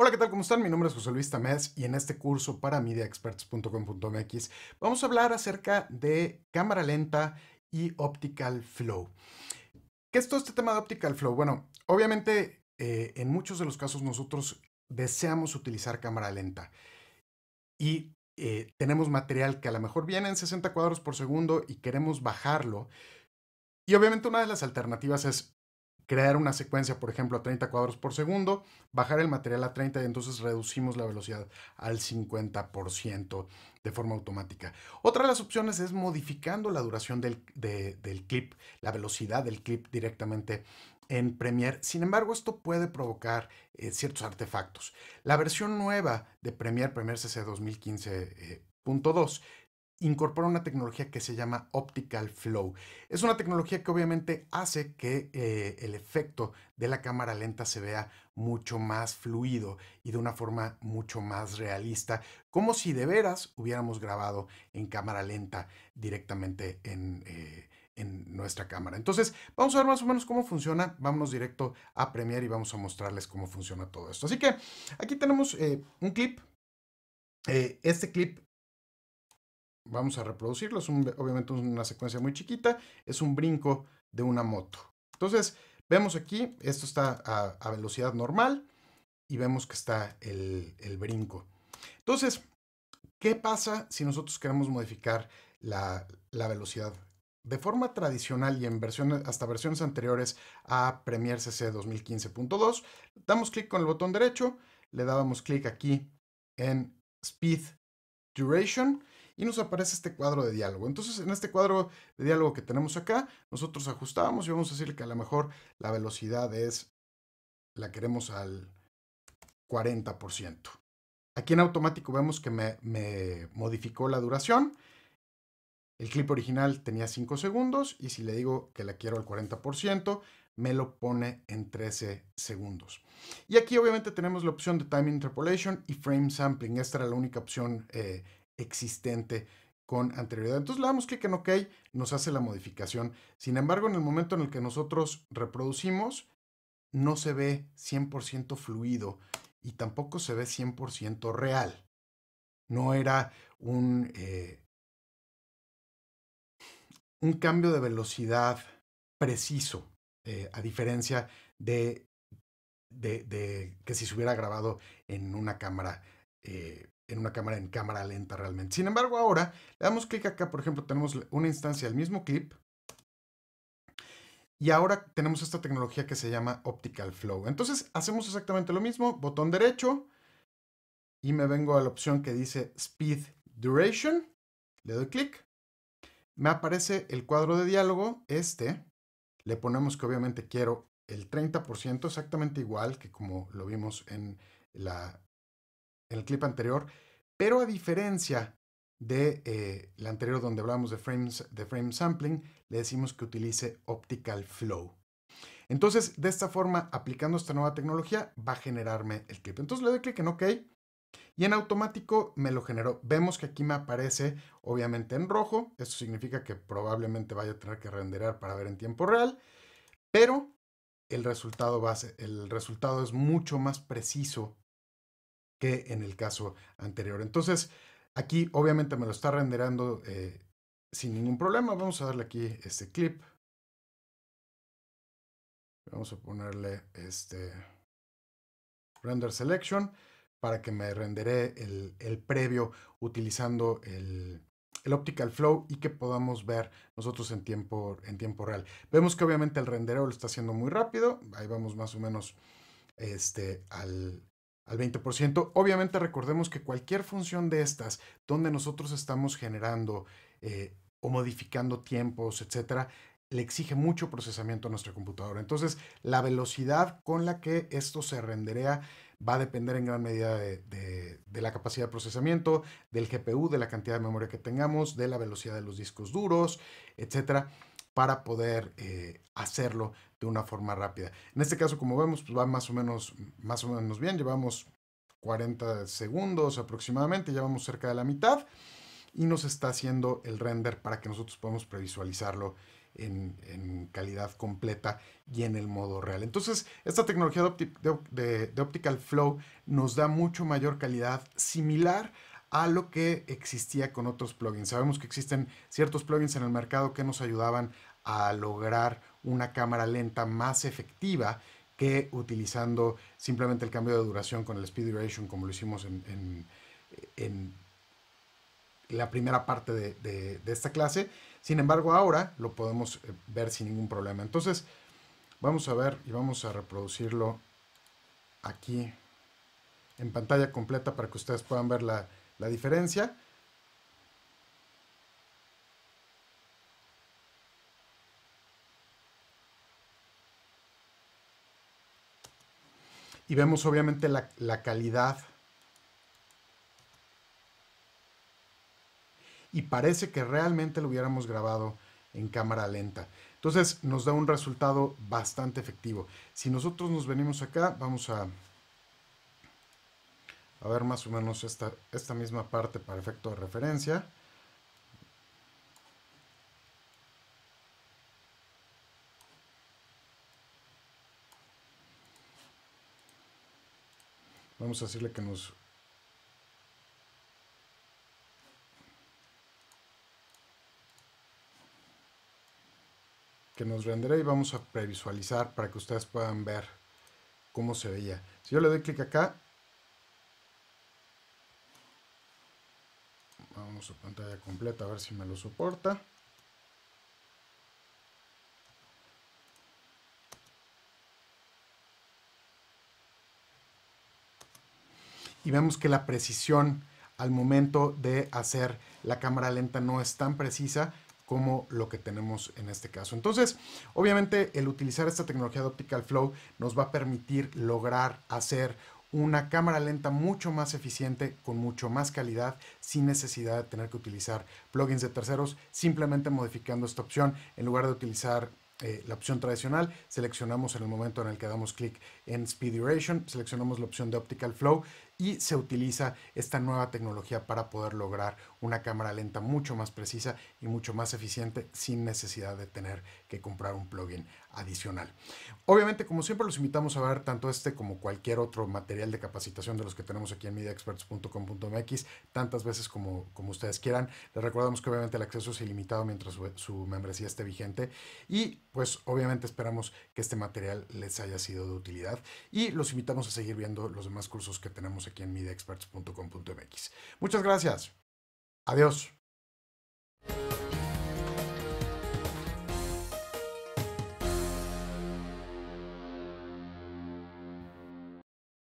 Hola, ¿qué tal? ¿Cómo están? Mi nombre es José Luis Tamés y en este curso para mediaexperts.com.mx vamos a hablar acerca de cámara lenta y optical flow. ¿Qué es todo este tema de optical flow? Bueno, obviamente eh, en muchos de los casos nosotros deseamos utilizar cámara lenta y eh, tenemos material que a lo mejor viene en 60 cuadros por segundo y queremos bajarlo. Y obviamente una de las alternativas es crear una secuencia, por ejemplo, a 30 cuadros por segundo, bajar el material a 30 y entonces reducimos la velocidad al 50% de forma automática. Otra de las opciones es modificando la duración del, clip, la velocidad del clip directamente en Premiere. Sin embargo, esto puede provocar eh, ciertos artefactos. La versión nueva de Premiere, Premiere CC 2015.2, incorpora una tecnología que se llama Optical Flow. Es una tecnología que obviamente hace que eh, el efecto de la cámara lenta se vea mucho más fluido y de una forma mucho más realista, como si de veras hubiéramos grabado en cámara lenta directamente en... Eh, nuestra cámara. Entonces, vamos a ver más o menos cómo funciona. Vámonos directo a Premiere y vamos a mostrarles cómo funciona todo esto. Así que aquí tenemos eh, un clip. este clip vamos a reproducirlo. Es obviamente una secuencia muy chiquita. Es un brinco de una moto. Entonces, vemos aquí, esto está a, velocidad normal y vemos que está el, brinco. Entonces, ¿qué pasa si nosotros queremos modificar la, velocidad? De forma tradicional y en versiones, hasta versiones anteriores a Premiere CC 2015.2, damos clic con el botón derecho, le dábamos clic aquí en Speed Duration y nos aparece este cuadro de diálogo. Entonces, en este cuadro de diálogo que tenemos acá, nosotros ajustamos y vamos a decir que a lo mejor la velocidad es, la queremos al 40%. Aquí en automático vemos que me, modificó la duración. El clip original tenía 5 segundos y si le digo que la quiero al 40%, me lo pone en 13 segundos. Y aquí obviamente tenemos la opción de Time Interpolation y Frame Sampling. Esta era la única opción eh, existente con anterioridad. Entonces le damos clic en OK, nos hace la modificación. Sin embargo, en el momento en el que nosotros reproducimos, no se ve 100% fluido y tampoco se ve 100% real. No era un, eh, un cambio de velocidad preciso, eh, a diferencia de, de, que si se hubiera grabado en una cámara eh, en una cámara en cámara lenta realmente. Sin embargo, ahora le damos clic acá, por ejemplo, tenemos una instancia del mismo clip. Y ahora tenemos esta tecnología que se llama Optical Flow. Entonces hacemos exactamente lo mismo, botón derecho, y me vengo a la opción que dice Speed Duration, le doy clic, me aparece el cuadro de diálogo, este, le ponemos que obviamente quiero el 30%, exactamente igual que como lo vimos en la el clip anterior, pero a diferencia de eh, la anterior donde hablamos de, frames, de frame sampling, le decimos que utilice optical flow. Entonces, de esta forma, aplicando esta nueva tecnología, va a generarme el clip. Entonces le doy clic en OK y en automático me lo generó. Vemos que aquí me aparece obviamente en rojo. Esto significa que probablemente vaya a tener que renderar para ver en tiempo real, pero el resultado, va el resultado es mucho más preciso que en el caso anterior. Entonces, aquí obviamente me lo está renderando eh, sin ningún problema. Vamos a darle aquí este clip. Vamos a ponerle este render selection para que me rendere el, previo utilizando el, optical flow y que podamos ver nosotros en tiempo, en tiempo real. Vemos que obviamente el rendereo lo está haciendo muy rápido. Ahí vamos más o menos este, al, al 20%. Obviamente recordemos que cualquier función de estas, donde nosotros estamos generando eh, o modificando tiempos, etcétera, le exige mucho procesamiento a nuestra computadora. Entonces, la velocidad con la que esto se renderea va a depender en gran medida de, la capacidad de procesamiento, del GPU, de la cantidad de memoria que tengamos, de la velocidad de los discos duros, etcétera, para poder eh, hacerlo de una forma rápida. En este caso, como vemos, pues va más o menos, más o menos bien. Llevamos 40 segundos aproximadamente, ya vamos cerca de la mitad y nos está haciendo el render para que nosotros podamos previsualizarlo en, en calidad completa y en el modo real. Entonces, esta tecnología de, de Optical Flow nos da mucho mayor calidad similar a lo que existía con otros plugins. Sabemos que existen ciertos plugins en el mercado que nos ayudaban a lograr una cámara lenta más efectiva que utilizando simplemente el cambio de duración con el speed duration como lo hicimos en, la primera parte de, esta clase. Sin embargo, ahora lo podemos eh, ver sin ningún problema. Entonces, vamos a ver y vamos a reproducirlo aquí en pantalla completa para que ustedes puedan ver la diferencia. y vemos obviamente la, calidad. Y parece que realmente lo hubiéramos grabado en cámara lenta. Entonces nos da un resultado bastante efectivo. Si nosotros nos venimos acá, vamos a, a ver más o menos esta, esta misma parte para efecto de referencia. Vamos a decirle que nos... Que nos rendere y vamos a previsualizar para que ustedes puedan ver cómo se veía. Si yo le doy clic acá, vamos a pantalla completa a ver si me lo soporta. y vemos que la precisión al momento de hacer la cámara lenta no es tan precisa como lo que tenemos en este caso. Entonces, obviamente el utilizar esta tecnología de Optical Flow nos va a permitir lograr hacer una cámara lenta mucho más eficiente, con mucho más calidad, sin necesidad de tener que utilizar plugins de terceros, simplemente modificando esta opción en lugar de utilizar eh, la opción tradicional, seleccionamos en el momento en el que damos clic en Speed Duration, seleccionamos la opción de Optical Flow, y se utiliza esta nueva tecnología para poder lograr una cámara lenta mucho más precisa y mucho más eficiente sin necesidad de tener que comprar un plugin adicional. Obviamente, como siempre, los invitamos a ver tanto este como cualquier otro material de capacitación de los que tenemos aquí en mediaexperts.com.mx tantas veces como, como ustedes quieran. Les recordamos que obviamente el acceso es ilimitado mientras su, su membresía esté vigente y pues obviamente esperamos que este material les haya sido de utilidad y los invitamos a seguir viendo los demás cursos que tenemos aquí en midexperts.com.mx. Muchas gracias. Adiós.